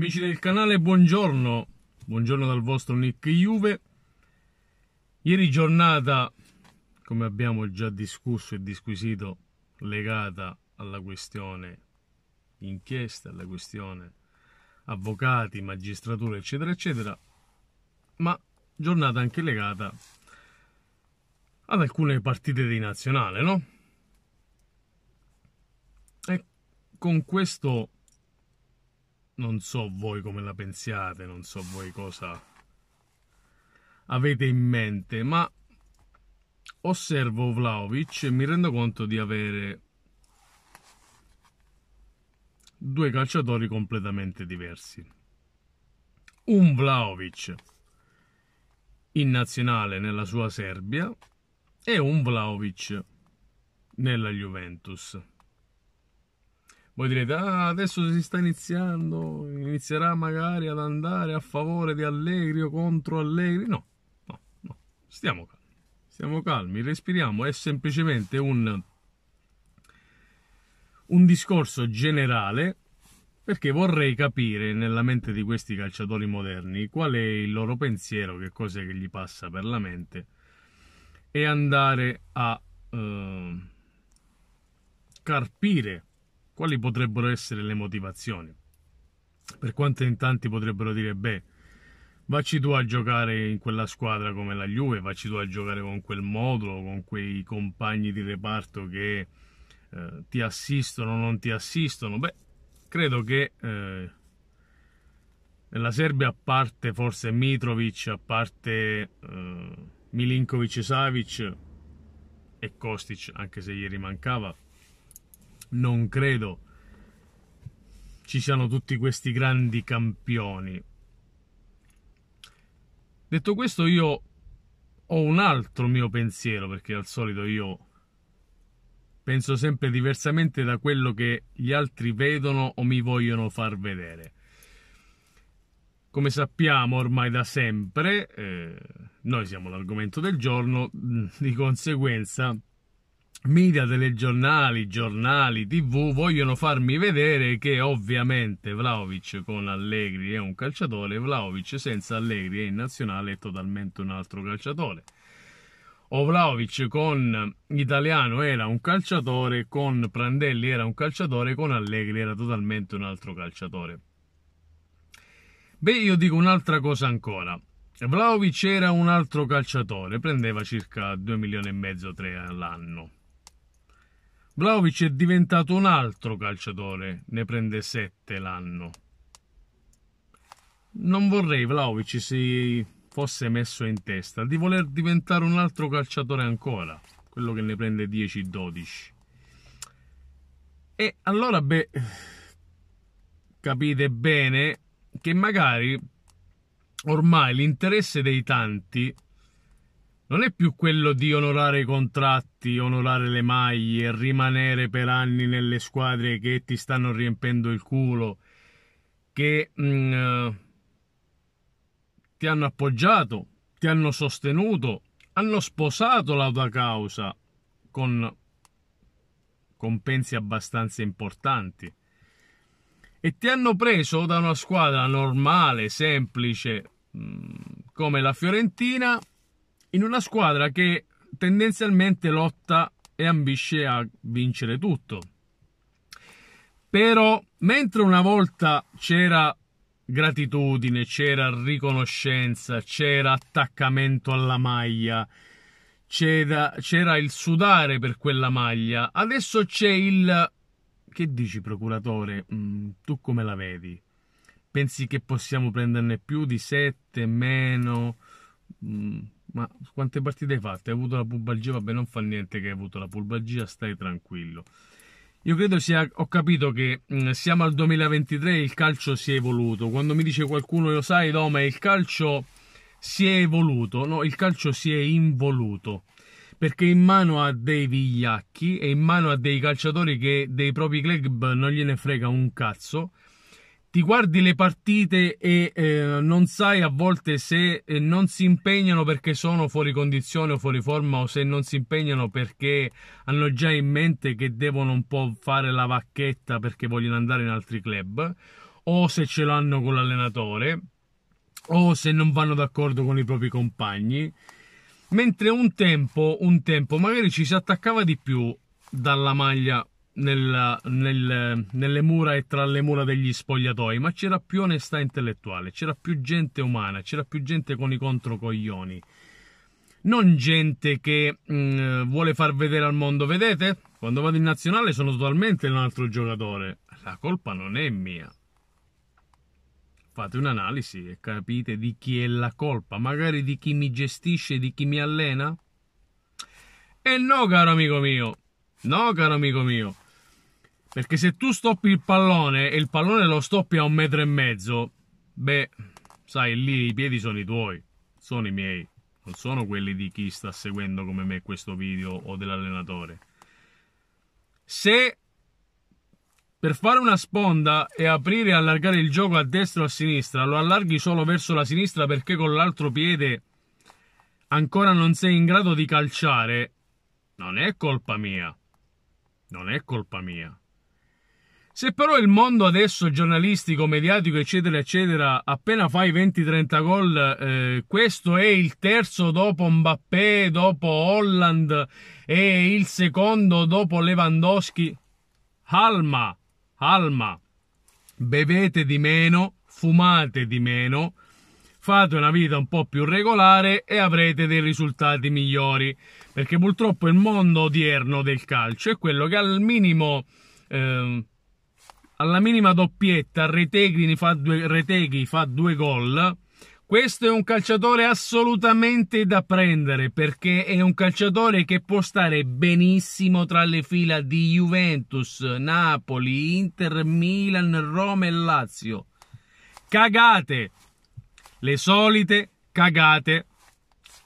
Amici del canale, buongiorno. Buongiorno dal vostro Nick Juve. Ieri giornata, come abbiamo già discusso e disquisito, legata alla questione inchiesta, alla questione avvocati, magistratura, eccetera, eccetera, ma giornata anche legata ad alcune partite di nazionale, no? E con questo non so voi come la pensiate, non so voi cosa avete in mente, ma osservo Vlaovic e mi rendo conto di avere due calciatori completamente diversi. Un Vlaovic in nazionale nella sua Serbia e un Vlaovic nella Juventus. Voi direte, ah, adesso si sta iniziando, inizierà magari ad andare a favore di Allegri o contro Allegri. No, no, no, stiamo calmi, stiamo calmi, respiriamo, è semplicemente un, un discorso generale perché vorrei capire nella mente di questi calciatori moderni qual è il loro pensiero, che cosa che gli passa per la mente e andare a eh, carpire quali potrebbero essere le motivazioni? Per quanto in tanti potrebbero dire, beh, vacci tu a giocare in quella squadra come la Juve, vacci tu a giocare con quel modulo, con quei compagni di reparto che eh, ti assistono o non ti assistono. Beh, credo che eh, nella Serbia, a parte forse Mitrovic, a parte eh, Milinkovic Savic e Kostic, anche se ieri mancava, non credo ci siano tutti questi grandi campioni. Detto questo, io ho un altro mio pensiero, perché al solito io penso sempre diversamente da quello che gli altri vedono o mi vogliono far vedere. Come sappiamo ormai da sempre, eh, noi siamo l'argomento del giorno, mm, di conseguenza media, telegiornali, giornali, tv vogliono farmi vedere che ovviamente Vlaovic con Allegri è un calciatore, Vlaovic senza Allegri è in nazionale è totalmente un altro calciatore. O Vlaovic con Italiano era un calciatore, con Prandelli era un calciatore, con Allegri era totalmente un altro calciatore. Beh, io dico un'altra cosa ancora. Vlaovic era un altro calciatore, prendeva circa 2 milioni e mezzo, 3 all'anno Vlaovic è diventato un altro calciatore, ne prende 7 l'anno. Non vorrei Vlaovic si fosse messo in testa di voler diventare un altro calciatore ancora, quello che ne prende 10-12. E allora, beh, capite bene che magari ormai l'interesse dei tanti non è più quello di onorare i contratti, onorare le maglie, rimanere per anni nelle squadre che ti stanno riempendo il culo, che mh, mm, eh, ti hanno appoggiato, ti hanno sostenuto, hanno sposato la tua causa con compensi abbastanza importanti e ti hanno preso da una squadra normale, semplice, mh, mm, come la Fiorentina in una squadra che tendenzialmente lotta e ambisce a vincere tutto. Però, mentre una volta c'era gratitudine, c'era riconoscenza, c'era attaccamento alla maglia, c'era, c'era, il sudare per quella maglia, adesso c'è il... Che dici procuratore? Mm, tu come la vedi? Pensi che possiamo prenderne più di 7, meno? Mm, ma quante partite hai fatto? Hai avuto la pubalgia? Vabbè, non fa niente che hai avuto la pubalgia, stai tranquillo. Io credo sia, ho capito che mh, mm, siamo al 2023 e il calcio si è evoluto. Quando mi dice qualcuno, lo sai, no, ma il calcio si è evoluto, no, il calcio si è involuto. Perché in mano a dei vigliacchi e in mano a dei calciatori che dei propri club non gliene frega un cazzo ti guardi le partite e eh, non sai a volte se eh, non si impegnano perché sono fuori condizione o fuori forma o se non si impegnano perché hanno già in mente che devono un po' fare la vacchetta perché vogliono andare in altri club o se ce l'hanno con l'allenatore o se non vanno d'accordo con i propri compagni mentre un tempo, un tempo magari ci si attaccava di più dalla maglia nella, nel, nelle mura e tra le mura degli spogliatoi, ma c'era più onestà intellettuale, c'era più gente umana, c'era più gente con i controcoglioni. Non gente che mh, mm, vuole far vedere al mondo, vedete? Quando vado in nazionale sono totalmente un altro giocatore. La colpa non è mia. Fate un'analisi e capite di chi è la colpa, magari di chi mi gestisce, di chi mi allena. E eh no, caro amico mio, no, caro amico mio, perché se tu stoppi il pallone e il pallone lo stoppi a un metro e mezzo, beh, sai, lì i piedi sono i tuoi, sono i miei, non sono quelli di chi sta seguendo come me questo video o dell'allenatore. Se per fare una sponda e aprire e allargare il gioco a destra o a sinistra, lo allarghi solo verso la sinistra perché con l'altro piede ancora non sei in grado di calciare, non è colpa mia. Non è colpa mia. Se però il mondo adesso giornalistico, mediatico, eccetera, eccetera, appena fai 20-30 gol, eh, questo è il terzo dopo Mbappé, dopo Holland e il secondo dopo Lewandowski. Alma, alma, bevete di meno, fumate di meno, fate una vita un po' più regolare e avrete dei risultati migliori. Perché purtroppo il mondo odierno del calcio è quello che al minimo... Eh, alla minima doppietta Reteghi fa due, Reteghi fa due gol. Questo è un calciatore assolutamente da prendere perché è un calciatore che può stare benissimo tra le fila di Juventus, Napoli, Inter, Milan, Roma e Lazio. Cagate! Le solite cagate.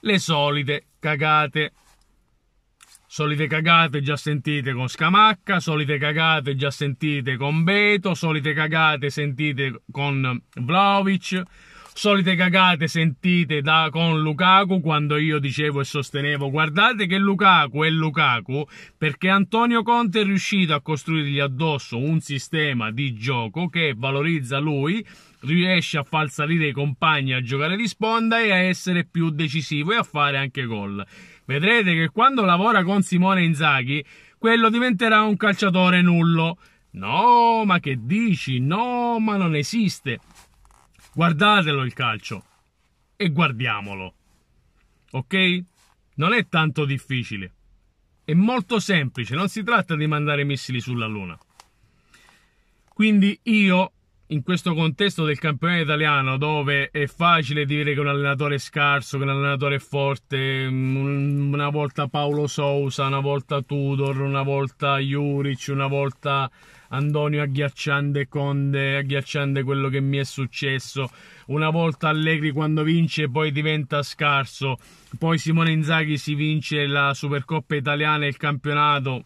Le solite cagate. Solite cagate già sentite con Scamacca, solite cagate già sentite con Beto, solite cagate sentite con Vlaovic, solite cagate sentite da, con Lukaku quando io dicevo e sostenevo guardate che Lukaku è Lukaku perché Antonio Conte è riuscito a costruirgli addosso un sistema di gioco che valorizza lui riesce a far salire i compagni a giocare di sponda e a essere più decisivo e a fare anche gol Vedrete che quando lavora con Simone Inzaghi, quello diventerà un calciatore nullo. No, ma che dici? No, ma non esiste. Guardatelo il calcio e guardiamolo. Ok? Non è tanto difficile. È molto semplice, non si tratta di mandare missili sulla Luna. Quindi io in questo contesto del campionato italiano, dove è facile dire che un allenatore è scarso, che un allenatore è forte, mm, una volta Paolo Sousa, una volta Tudor, una volta Juric, una volta Antonio agghiacciante Conde, agghiacciante quello che mi è successo, una volta Allegri quando vince poi diventa scarso, poi Simone Inzaghi si vince la Supercoppa italiana e il campionato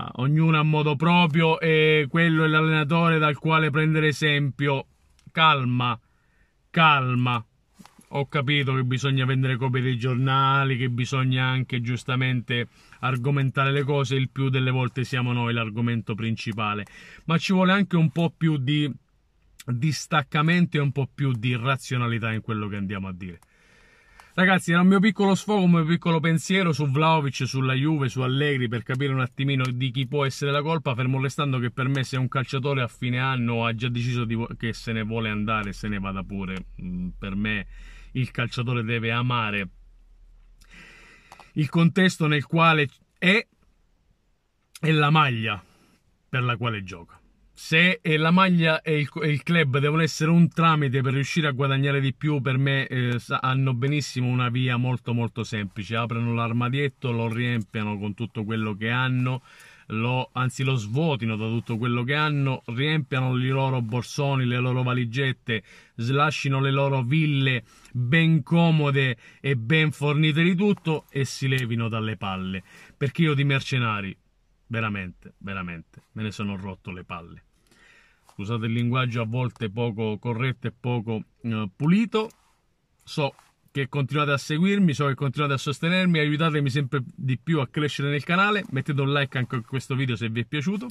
Ah, ognuno a modo proprio e quello è l'allenatore dal quale prendere esempio. Calma, calma. Ho capito che bisogna vendere copie dei giornali, che bisogna anche giustamente argomentare le cose, il più delle volte siamo noi l'argomento principale, ma ci vuole anche un po' più di distaccamento e un po' più di razionalità in quello che andiamo a dire. Ragazzi, era un mio piccolo sfogo, un mio piccolo pensiero su Vlaovic, sulla Juve, su Allegri per capire un attimino di chi può essere la colpa, fermo restando che per me se un calciatore a fine anno ha già deciso di, che se ne vuole andare, se ne vada pure. Mm, per me il calciatore deve amare il contesto nel quale è e la maglia per la quale gioca se eh, la maglia e il, e il, club devono essere un tramite per riuscire a guadagnare di più, per me eh, hanno benissimo una via molto molto semplice. Aprono l'armadietto, lo riempiono con tutto quello che hanno, lo, anzi lo svuotino da tutto quello che hanno, riempiono i loro borsoni, le loro valigette, slasciano le loro ville ben comode e ben fornite di tutto e si levino dalle palle. Perché io di mercenari, veramente, veramente, me ne sono rotto le palle scusate il linguaggio a volte poco corretto e poco eh, pulito. So che continuate a seguirmi, so che continuate a sostenermi, aiutatemi sempre di più a crescere nel canale, mettete un like anche a questo video se vi è piaciuto.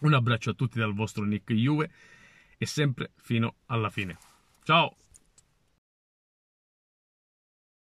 Un abbraccio a tutti dal vostro Nick Juve e sempre fino alla fine. Ciao!